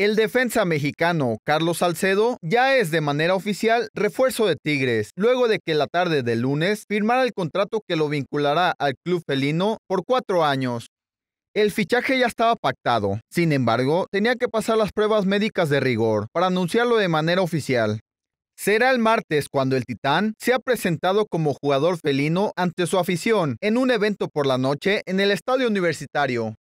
El defensa mexicano Carlos Salcedo ya es de manera oficial refuerzo de Tigres, luego de que la tarde del lunes firmara el contrato que lo vinculará al club felino por cuatro años. El fichaje ya estaba pactado, sin embargo, tenía que pasar las pruebas médicas de rigor para anunciarlo de manera oficial. Será el martes cuando el Titán se ha presentado como jugador felino ante su afición en un evento por la noche en el estadio universitario.